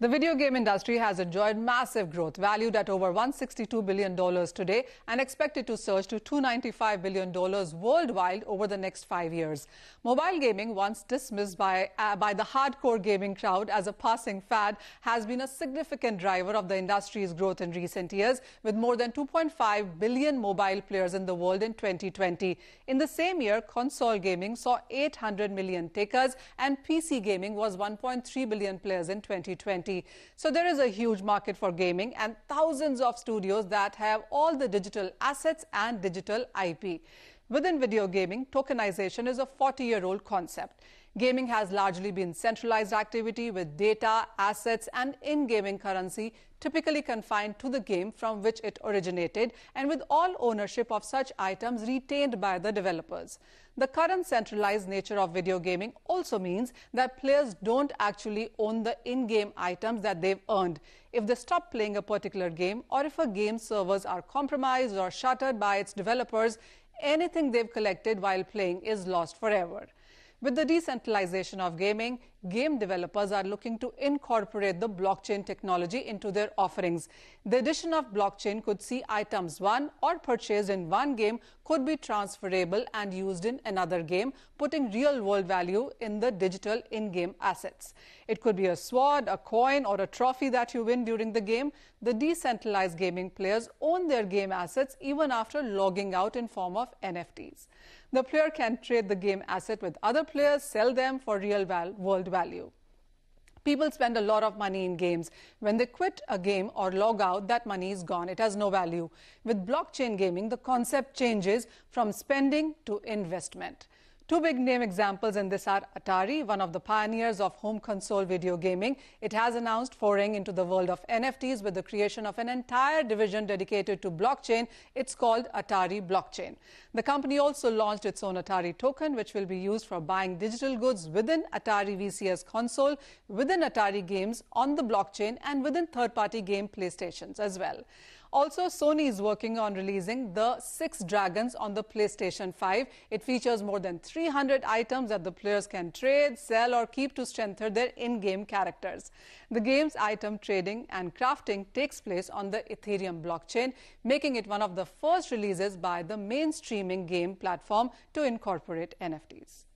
The video game industry has enjoyed massive growth, valued at over $162 billion today and expected to surge to $295 billion worldwide over the next five years. Mobile gaming, once dismissed by, uh, by the hardcore gaming crowd as a passing fad, has been a significant driver of the industry's growth in recent years, with more than 2.5 billion mobile players in the world in 2020. In the same year, console gaming saw 800 million takers and PC gaming was 1.3 billion players in 2020. 2020. So there is a huge market for gaming and thousands of studios that have all the digital assets and digital IP. Within video gaming, tokenization is a 40-year-old concept. Gaming has largely been centralized activity with data, assets, and in-gaming currency typically confined to the game from which it originated and with all ownership of such items retained by the developers. The current centralized nature of video gaming also means that players don't actually own the in-game items that they've earned. If they stop playing a particular game or if a game's servers are compromised or shuttered by its developers, anything they've collected while playing is lost forever. With the decentralization of gaming, game developers are looking to incorporate the blockchain technology into their offerings. The addition of blockchain could see items won or purchased in one game could be transferable and used in another game, putting real-world value in the digital in-game assets. It could be a sword, a coin, or a trophy that you win during the game. The decentralized gaming players own their game assets even after logging out in form of NFTs. The player can trade the game asset with other other players sell them for real val world value. People spend a lot of money in games. When they quit a game or log out, that money is gone. It has no value. With blockchain gaming, the concept changes from spending to investment. Two big name examples in this are Atari, one of the pioneers of home console video gaming. It has announced foraying into the world of NFTs with the creation of an entire division dedicated to blockchain. It's called Atari Blockchain. The company also launched its own Atari token, which will be used for buying digital goods within Atari VCS console, within Atari games on the blockchain, and within third-party game playstations as well. Also, Sony is working on releasing The Six Dragons on the PlayStation 5. It features more than 300 items that the players can trade, sell or keep to strengthen their in-game characters. The game's item trading and crafting takes place on the Ethereum blockchain, making it one of the first releases by the mainstreaming game platform to incorporate NFTs.